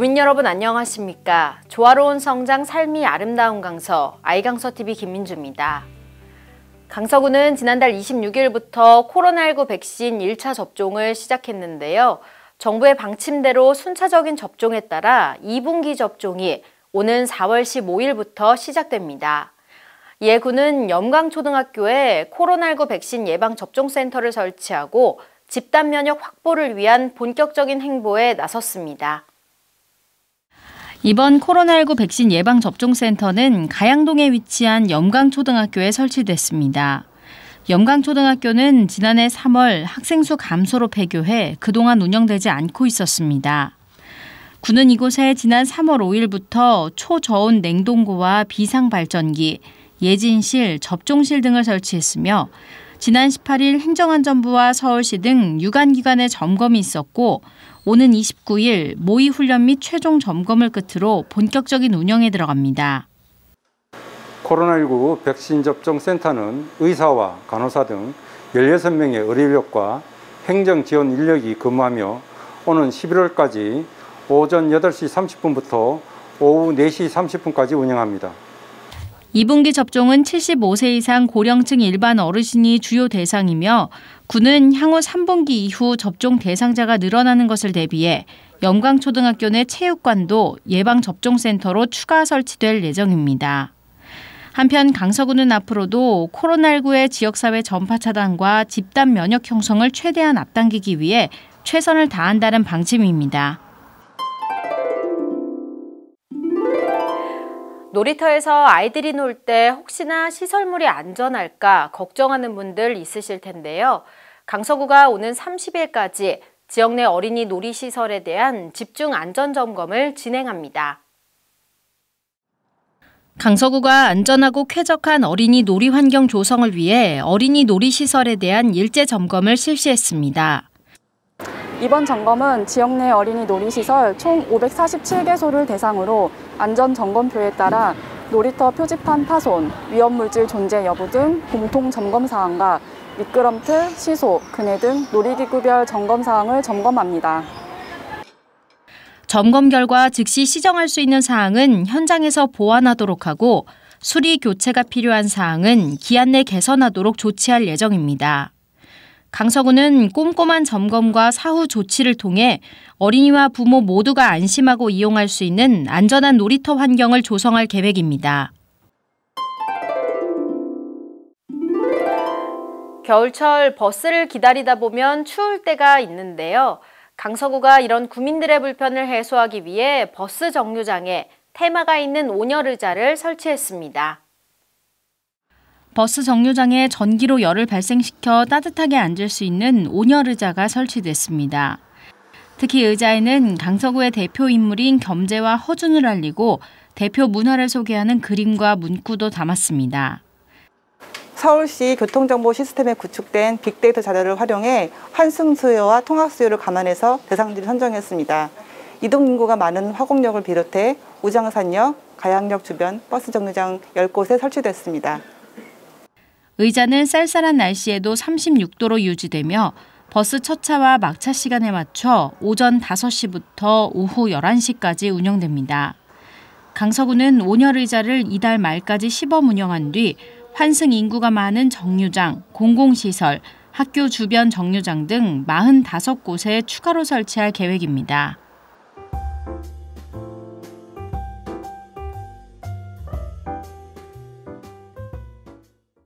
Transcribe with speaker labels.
Speaker 1: 국민 여러분 안녕하십니까. 조화로운 성장 삶이 아름다운 강서 아이강서TV 김민주입니다. 강서구는 지난달 26일부터 코로나19 백신 1차 접종을 시작했는데요. 정부의 방침대로 순차적인 접종에 따라 2분기 접종이 오는 4월 15일부터 시작됩니다. 예구는 염강초등학교에 코로나19 백신 예방접종센터를 설치하고 집단 면역 확보를 위한 본격적인 행보에 나섰습니다. 이번 코로나19 백신 예방접종센터는 가양동에 위치한 영광초등학교에 설치됐습니다. 영광초등학교는 지난해 3월 학생수 감소로 폐교해 그동안 운영되지 않고 있었습니다. 군은 이곳에 지난 3월 5일부터 초저온 냉동고와 비상발전기, 예진실, 접종실 등을 설치했으며 지난 18일 행정안전부와 서울시 등 유관기관의 점검이 있었고 오는 29일 모의 훈련 및 최종 점검을 끝으로 본격적인 운영에 들어갑니다. 코로나19 백신 접종 센터는 의사와 간호사 등 16명의 의료력과 행정 지원 인력이 근무하며 오는 11월까지 오전 8시 30분부터 오후 4시 30분까지 운영합니다. 2분기 접종은 75세 이상 고령층 일반 어르신이 주요 대상이며 군은 향후 3분기 이후 접종 대상자가 늘어나는 것을 대비해 영광초등학교 내 체육관도 예방접종센터로 추가 설치될 예정입니다. 한편 강서구는 앞으로도 코로나19의 지역사회 전파 차단과 집단 면역 형성을 최대한 앞당기기 위해 최선을 다한다는 방침입니다. 놀이터에서 아이들이 놀 때 혹시나 시설물이 안전할까 걱정하는 분들 있으실 텐데요. 강서구가 오는 30일까지 지역 내 어린이 놀이시설에 대한 집중 안전 점검을 진행합니다. 강서구가 안전하고 쾌적한 어린이 놀이 환경 조성을 위해 어린이 놀이시설에 대한 일제 점검을 실시했습니다. 이번 점검은 지역 내 어린이 놀이시설 총 547개소를 대상으로 안전 점검표에 따라 놀이터 표지판 파손, 위험물질 존재 여부 등 공통 점검 사항과 미끄럼틀, 시소, 그네 등 놀이기구별 점검 사항을 점검합니다. 점검 결과 즉시 시정할 수 있는 사항은 현장에서 보완하도록 하고 수리 교체가 필요한 사항은 기한 내 개선하도록 조치할 예정입니다. 강서구는 꼼꼼한 점검과 사후 조치를 통해 어린이와 부모 모두가 안심하고 이용할 수 있는 안전한 놀이터 환경을 조성할 계획입니다. 겨울철 버스를 기다리다 보면 추울 때가 있는데요. 강서구가 이런 구민들의 불편을 해소하기 위해 버스 정류장에 테마가 있는 온열 의자를 설치했습니다. 버스 정류장에 전기로 열을 발생시켜 따뜻하게 앉을 수 있는 온열 의자가 설치됐습니다. 특히 의자에는 강서구의 대표 인물인 겸재와 허준을 알리고 대표 문화를 소개하는 그림과 문구도 담았습니다. 서울시 교통정보 시스템에 구축된 빅데이터 자료를 활용해 환승 수요와 통학 수요를 감안해서 대상지를 선정했습니다. 이동 인구가 많은 화곡역을 비롯해 우장산역, 가양역 주변 버스 정류장 10곳에 설치됐습니다. 의자는 쌀쌀한 날씨에도 36도로 유지되며 버스 첫차와 막차 시간에 맞춰 오전 5시부터 오후 11시까지 운영됩니다. 강서구는 온열 의자를 이달 말까지 시범 운영한 뒤 환승 인구가 많은 정류장, 공공시설, 학교 주변 정류장 등 45곳에 추가로 설치할 계획입니다.